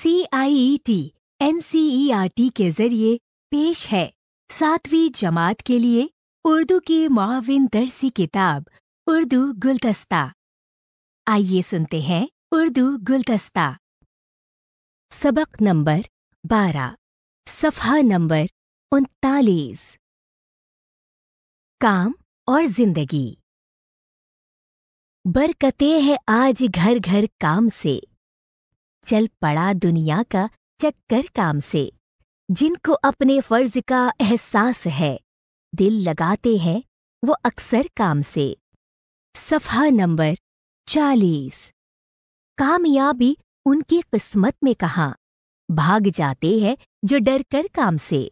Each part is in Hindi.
C I E T N C E R T के जरिए पेश है सातवीं जमात के लिए उर्दू की माविन दरसी किताब उर्दू गुलदस्ता आइए सुनते हैं उर्दू गुलदस्ता सबक नंबर बारह सफा नंबर उनतालीस काम और जिंदगी बरकते है आज घर घर काम से चल पड़ा दुनिया का चक्कर काम से जिनको अपने फर्ज का एहसास है दिल लगाते हैं वो अक्सर काम से सफा नंबर चालीस कामयाबी उनकी किस्मत में कहा भाग जाते हैं जो डर कर काम से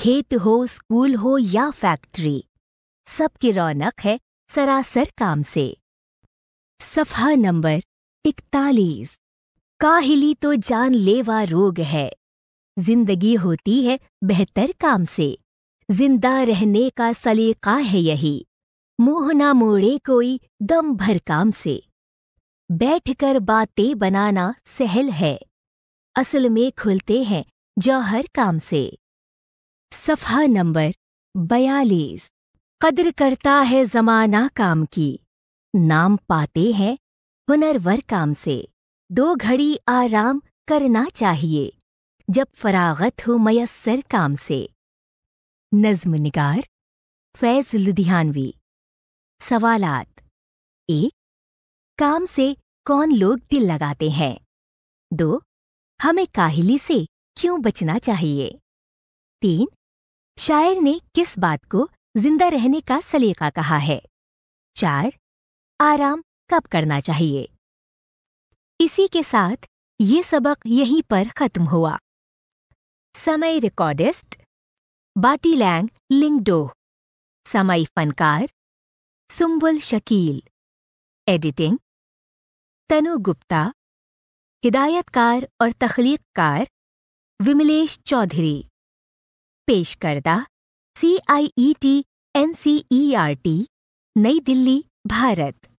खेत हो स्कूल हो या फैक्ट्री सबकी रौनक है सरासर काम से सफा नंबर इकतालीस काहिली तो जानलेवा रोग है जिंदगी होती है बेहतर काम से जिंदा रहने का सलीका है यही मुंह ना मोड़े कोई दम भर काम से बैठकर बातें बनाना सहल है असल में खुलते हैं जौहर काम से सफा नंबर बयालीस कदर करता है जमाना काम की नाम पाते हैं हुनरवर काम से दो घड़ी आराम करना चाहिए जब फरागत हो मयसर काम से नज्म निगार फैज लुधियानवी सवालात एक काम से कौन लोग दिल लगाते हैं दो हमें काहिली से क्यों बचना चाहिए तीन शायर ने किस बात को जिंदा रहने का सलीका कहा है चार आराम कब करना चाहिए इसी के साथ ये सबक यहीं पर खत्म हुआ समय रिकॉर्डिस्ट बाटी लैंग लिंगडो समय फनकार सुम्बुल शकील एडिटिंग तनु गुप्ता हिदायतकार और तख्लीकार विमलेश चौधरी पेश करदा C I E e T N C E e R T नई दिल्ली भारत